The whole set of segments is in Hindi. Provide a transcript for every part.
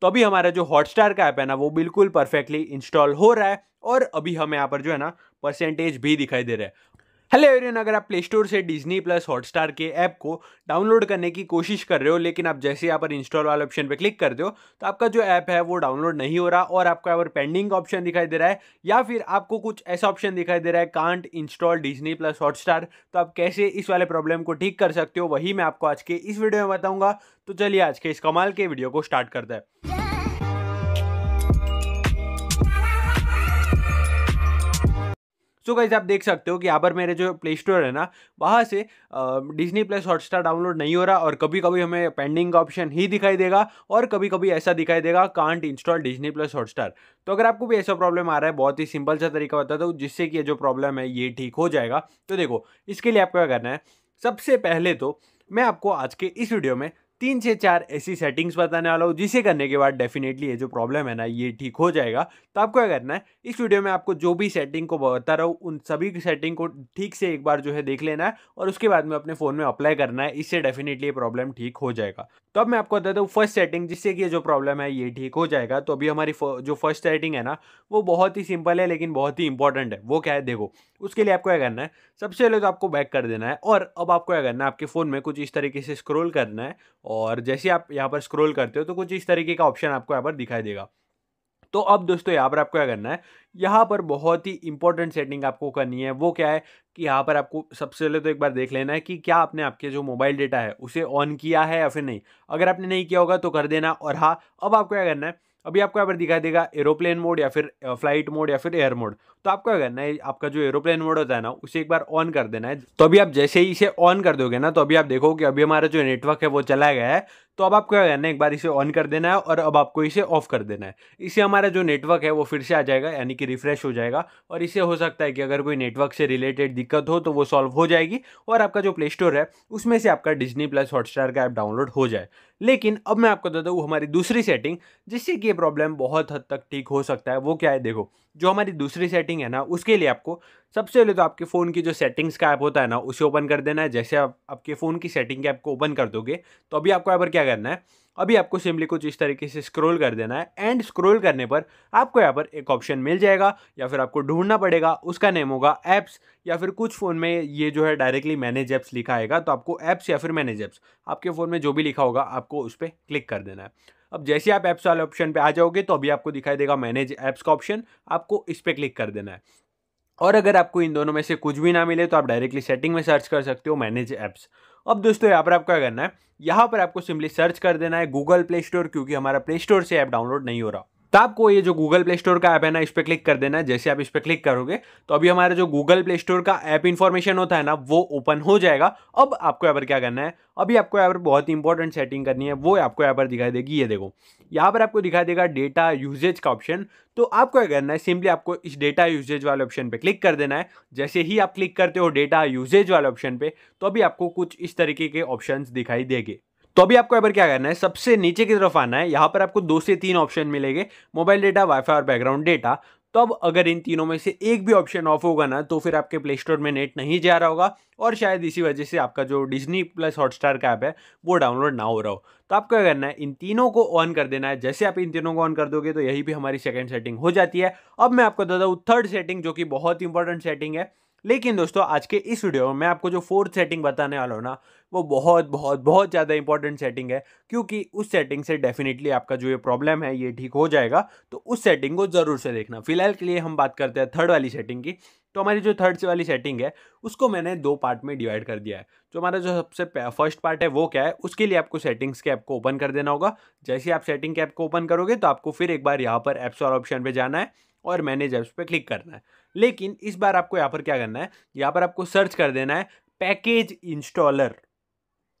तो अभी हमारा जो हॉटस्टार का ऐप है ना वो बिल्कुल परफेक्टली इंस्टॉल हो रहा है और अभी हमें यहाँ पर जो है ना परसेंटेज भी दिखाई दे रहा है हेलो एवरीवन अगर आप प्ले स्टोर से डिजनी प्लस हॉटस्टार के ऐप को डाउनलोड करने की कोशिश कर रहे हो लेकिन आप जैसे यहाँ पर इंस्टॉल वाले ऑप्शन पर क्लिक करते हो तो आपका जो ऐप है वो डाउनलोड नहीं हो रहा और आपका यहाँ पर पेंडिंग ऑप्शन दिखाई दे रहा है या फिर आपको कुछ ऐसा ऑप्शन दिखाई दे रहा है can't install Disney plus Hotstar तो आप कैसे इस वाले प्रॉब्लम को ठीक कर सकते हो वही मैं आपको आज के इस वीडियो में बताऊँगा तो चलिए आज के इस कमाल के वीडियो को स्टार्ट करता है सो गाइज आप देख सकते हो कि यहाँ पर मेरे जो प्ले स्टोर है ना वहाँ से डिजनी प्लस हॉटस्टार डाउनलोड नहीं हो रहा और कभी कभी हमें पेंडिंग का ऑप्शन ही दिखाई देगा और कभी कभी ऐसा दिखाई देगा can't install Disney plus Hotstar तो अगर आपको भी ऐसा प्रॉब्लम आ रहा है बहुत ही सिंपल सा तरीका बता दो जिससे कि जो प्रॉब्लम है ये ठीक हो जाएगा तो देखो इसके लिए आपको क्या करना है सबसे पहले तो मैं आपको आज के इस वीडियो में तीन से चार ऐसी सेटिंग्स बताने वाला हूँ जिसे करने के बाद डेफिनेटली ये जो प्रॉब्लम है ना ये ठीक हो जाएगा तो आपको क्या करना है इस वीडियो में आपको जो भी सेटिंग को बता रहा हूँ उन सभी की सेटिंग को ठीक से एक बार जो है देख लेना है और उसके बाद में अपने फ़ोन में अप्लाई करना है इससे डेफिनेटली ये प्रॉब्लम ठीक हो जाएगा तो अब मैं आपको बताता हूँ फर्स्ट सेटिंग जिससे कि जो प्रॉब्लम है ये ठीक हो जाएगा तो अभी हमारी जो फर्स्ट सेटिंग है ना वो बहुत ही सिंपल है लेकिन बहुत ही इंपॉर्टेंट है वो क्या है देखो उसके लिए आपको क्या करना है सबसे पहले तो आपको बैक कर देना है और अब आपको क्या करना है आपके फ़ोन में कुछ इस तरीके से स्क्रोल करना है और जैसे आप यहाँ पर स्क्रॉल करते हो तो कुछ इस तरीके का ऑप्शन आपको यहाँ पर दिखाई देगा तो अब दोस्तों यहाँ पर आपको क्या करना है यहाँ पर बहुत ही इंपॉर्टेंट सेटिंग आपको करनी है वो क्या है कि यहाँ पर आपको सबसे पहले तो एक बार देख लेना है कि क्या आपने आपके जो मोबाइल डेटा है उसे ऑन किया है या फिर नहीं अगर आपने नहीं किया होगा तो कर देना और हाँ अब आपको क्या करना है अभी आपको यहाँ पर दिखाई देगा एरोप्लेन मोड या फिर फ्लाइट मोड या फिर एयर मोड तो आपको क्या करना है आपका जो एरोप्लेन मोड होता है ना उसे एक बार ऑन कर देना है तो अभी आप जैसे ही इसे ऑन कर दोगे ना तो अभी आप देखो कि अभी हमारा जो नेटवर्क है वो चला गया है तो अब आपको क्या करना है एक बार इसे ऑन कर देना है और अब आपको इसे ऑफ कर देना है इसे हमारा जो नेटवर्क है वो फिर से आ जाएगा यानी कि रिफ्रेश हो जाएगा और इसे हो सकता है कि अगर कोई नेटवर्क से रिलेटेड दिक्कत हो तो वो सॉल्व हो जाएगी और आपका जो प्ले स्टोर है उसमें से आपका डिजनी प्लस हॉटस्टार का ऐप डाउनलोड हो जाए लेकिन अब मैं आपको बता दूँ हमारी दूसरी सेटिंग जिससे कि ये प्रॉब्लम बहुत हद तक ठीक हो सकता है वो क्या है देखो जो हमारी दूसरी सेटिंग सेटिंग है ना उसके लिए आपको सबसे पहले तो आपके फ़ोन की जो सेटिंग्स का ऐप होता है ना उसे ओपन कर देना है जैसे आप आपके फ़ोन की सेटिंग के ऐप को ओपन कर दोगे तो अभी आपको यहाँ पर क्या करना है अभी आपको सिंपली कुछ इस तरीके से स्क्रॉल कर देना है एंड स्क्रॉल करने पर आपको यहाँ पर एक ऑप्शन मिल जाएगा या फिर आपको ढूंढना पड़ेगा उसका नेम होगा ऐप्स या फिर कुछ फ़ोन में ये जो है डायरेक्टली मैनेज ऐप्स लिखा आएगा तो आपको ऐप्स या फिर मैनेज ऐप्स आपके फ़ोन में जो भी लिखा होगा आपको उस पर क्लिक कर देना है अब जैसे आप ऐप्स वाले ऑप्शन पे आ जाओगे तो अभी आपको दिखाई देगा मैनेज ऐप्स का ऑप्शन आपको इस पर क्लिक कर देना है और अगर आपको इन दोनों में से कुछ भी ना मिले तो आप डायरेक्टली सेटिंग में सर्च कर सकते हो मैनेज ऐप्स अब दोस्तों यहाँ पर आपको क्या करना है यहाँ पर आपको सिंपली सर्च कर देना है गूगल प्ले स्टोर क्योंकि हमारा प्ले स्टोर से ऐप डाउनलोड नहीं हो रहा तो आपको ये जो गूगल प्ले स्टोर का ऐप है ना इस पर क्लिक कर देना है जैसे आप इस पर क्लिक करोगे तो अभी हमारा जो गूगल प्ले स्टोर का ऐप इन्फॉर्मेशन होता है ना वो ओपन हो जाएगा अब आपको यहाँ पर क्या करना है अभी आपको यहाँ पर बहुत ही इंपॉर्टेंट सेटिंग करनी है वो आपको यहाँ पर दिखाई देगी ये देखो यहाँ पर आपको दिखाई देगा डेटा यूजेज का ऑप्शन तो आपको क्या करना है सिंपली आपको इस डेटा यूजेज वाले ऑप्शन पर क्लिक कर देना है जैसे ही आप क्लिक करते हो डेटा यूजेज वाले ऑप्शन पर तो अभी आपको कुछ इस तरीके के ऑप्शन दिखाई देगी तो अभी आपको यहाँ क्या करना है सबसे नीचे की तरफ आना है यहाँ पर आपको दो से तीन ऑप्शन मिलेंगे मोबाइल डेटा वाईफाई और बैकग्राउंड डेटा तो अब अगर इन तीनों में से एक भी ऑप्शन ऑफ होगा ना तो फिर आपके प्ले स्टोर में नेट नहीं जा रहा होगा और शायद इसी वजह से आपका जो डिजनी प्लस हॉटस्टार का ऐप है वो डाउनलोड ना हो रहा हो तो आपको क्या करना है इन तीनों को ऑन कर देना है जैसे आप इन तीनों को ऑन कर दोगे तो यही भी हमारी सेकेंड सेटिंग हो जाती है अब मैं आपको बता दूँ थर्ड सेटिंग जो कि बहुत इंपॉर्टेंट सेटिंग है लेकिन दोस्तों आज के इस वीडियो में मैं आपको जो फोर्थ सेटिंग बताने वाला हूँ ना वो बहुत बहुत बहुत ज़्यादा इंपॉर्टेंट सेटिंग है क्योंकि उस सेटिंग से डेफिनेटली आपका जो ये प्रॉब्लम है ये ठीक हो जाएगा तो उस सेटिंग को ज़रूर से देखना फिलहाल के लिए हम बात करते हैं थर्ड वाली सेटिंग की तो हमारी जो थर्ड वाली सेटिंग है उसको मैंने दो पार्ट में डिवाइड कर दिया है जो तो हमारा जो सबसे फर्स्ट पार्ट है वो क्या है उसके लिए आपको सेटिंग्स के ऐप को ओपन कर देना होगा जैसे आप सेटिंग के ऐप को ओपन करोगे तो आपको फिर एक बार यहाँ पर ऐप्स और ऑप्शन पर जाना है और मैनेज ऐप्स पर क्लिक करना है लेकिन इस बार आपको यहाँ पर क्या करना है यहाँ पर आपको सर्च कर देना है पैकेज इंस्टॉलर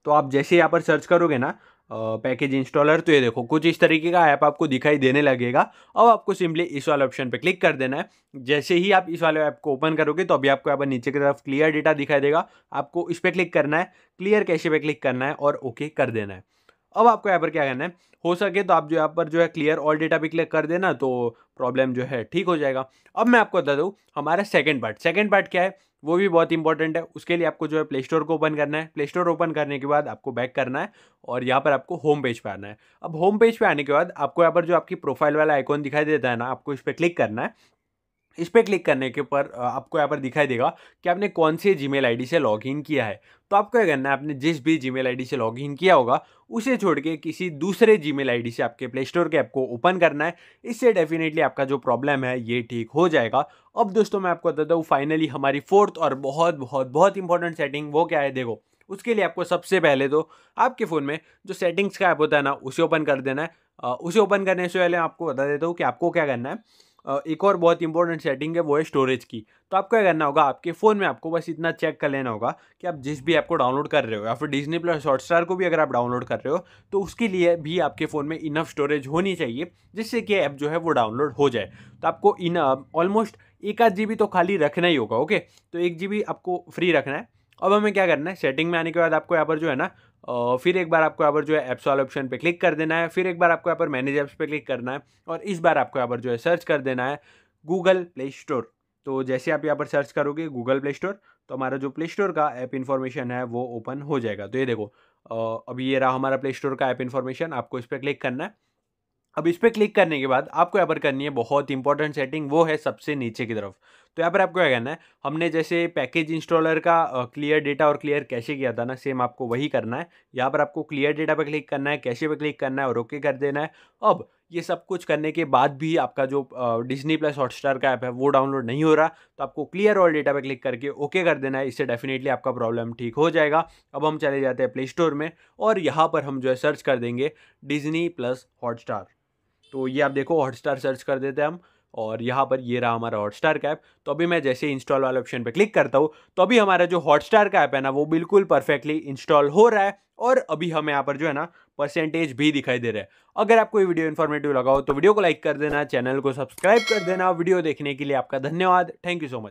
तो आप जैसे यहाँ पर सर्च करोगे ना पैकेज इंस्टॉलर तो ये देखो कुछ इस तरीके का ऐप आपको दिखाई देने लगेगा अब आपको सिंपली इस वाले ऑप्शन पे क्लिक कर देना है जैसे ही आप इस वाले ऐप को ओपन करोगे तो अभी आपको यहाँ पर नीचे की तरफ क्लियर डेटा दिखाई देगा आपको इस पर क्लिक करना है क्लियर कैसे पे क्लिक करना है और ओके कर देना है अब आपको यहाँ पर क्या करना है हो सके तो आप जो यहाँ पर जो है क्लियर ऑल डेटा भी क्लिक कर देना तो प्रॉब्लम जो है ठीक हो जाएगा अब मैं आपको बता दूँ हमारा सेकेंड पार्ट सेकेंड पार्ट क्या है वो भी बहुत इंपॉर्टेंट है उसके लिए आपको जो है प्ले स्टोर को ओपन करना है प्ले स्टोर ओपन करने के बाद आपको बैक करना है और यहाँ पर आपको होम पेज पे आना है अब होम पेज पे आने के बाद आपको यहाँ पर जो आपकी प्रोफाइल वाला आइकॉन दिखाई देता है ना आपको इस पर क्लिक करना है इस पर क्लिक करने के ऊपर आपको यहाँ पर दिखाई देगा कि आपने कौन से जी मेल से लॉगिन किया है तो आपको क्या करना है आपने जिस भी जी मेल से लॉगिन किया होगा उसे छोड़ के किसी दूसरे जी मेल से आपके प्ले स्टोर के ऐप को ओपन करना है इससे डेफिनेटली आपका जो प्रॉब्लम है ये ठीक हो जाएगा अब दोस्तों मैं आपको बताता हूँ फाइनली हमारी फोर्थ और बहुत बहुत बहुत इंपॉर्टेंट सेटिंग वो क्या है देखो उसके लिए आपको सबसे पहले तो आपके फ़ोन में जो सेटिंग्स का ऐप होता है ना उसे ओपन कर देना है उसे ओपन करने से पहले आपको बता देता हूँ कि आपको क्या करना है एक और बहुत इंपॉर्टेंट सेटिंग है वो है स्टोरेज की तो आपको क्या करना होगा आपके फ़ोन में आपको बस इतना चेक कर लेना होगा कि आप जिस भी ऐप को डाउनलोड कर रहे हो या फिर डिजनी प्लस हॉटस्टार को भी अगर आप डाउनलोड कर रहे हो तो उसके लिए भी आपके फ़ोन में इनफ स्टोरेज होनी चाहिए जिससे कि ऐप जो है वो डाउनलोड हो जाए तो आपको इन ऑलमोस्ट एक आध जी तो खाली रखना ही होगा ओके तो एक जी आपको फ्री रखना है अब हमें क्या करना है सेटिंग में आने के बाद आपको यहाँ पर जो है ना और फिर एक बार आपको यहाँ पर जो है एप्स वाले ऑप्शन पे क्लिक कर देना है फिर एक बार आपको यहाँ पर मैनेज ऐप्स पे क्लिक करना है और इस बार आपको यहाँ पर जो है सर्च कर देना है गूगल प्ले स्टोर तो जैसे आप यहाँ पर सर्च करोगे गूगल प्ले स्टोर तो हमारा जो प्ले स्टोर का ऐप इन्फॉर्मेशन है वो ओपन हो जाएगा तो ये देखो अभी ये रहा हमारा प्ले स्टोर का ऐप इन्फॉर्मेशन आपको इस पर क्लिक करना है अब इस पर क्लिक करने के बाद आपको यहाँ पर करनी है बहुत इंपॉर्टेंट सेटिंग वो है सबसे नीचे की तरफ तो यहाँ पर आपको क्या करना है हमने जैसे पैकेज इंस्टॉलर का क्लियर डेटा और क्लियर कैसे किया था ना सेम आपको वही करना है यहाँ पर आपको क्लियर डेटा पर क्लिक करना है कैसे पर क्लिक करना है और ओके कर देना है अब ये सब कुछ करने के बाद भी आपका जो डिजनी प्लस हॉटस्टार का ऐप है वो डाउनलोड नहीं हो रहा तो आपको क्लियर ऑल डेटा पर क्लिक करके ओके कर देना है इससे डेफिनेटली आपका प्रॉब्लम ठीक हो जाएगा अब हम चले जाते हैं प्ले स्टोर में और यहाँ पर हम जो है सर्च कर देंगे डिजनी प्लस हॉटस्टार तो ये आप देखो हॉटस्टार सर्च कर देते हैं हम और यहाँ पर ये रहा हमारा हॉटस्टार का ऐप तो अभी मैं जैसे इंस्टॉल वाले ऑप्शन पे क्लिक करता हूँ तो अभी हमारा जो हॉटस्टार का ऐप है ना वो बिल्कुल परफेक्टली इंस्टॉल हो रहा है और अभी हमें यहाँ पर जो है ना परसेंटेज भी दिखाई दे रहा है अगर आपको ये वीडियो इन्फॉर्मेटिव लगा हो तो वीडियो को लाइक कर देना चैनल को सब्सक्राइब कर देना वीडियो देखने के लिए आपका धन्यवाद थैंक यू सो मच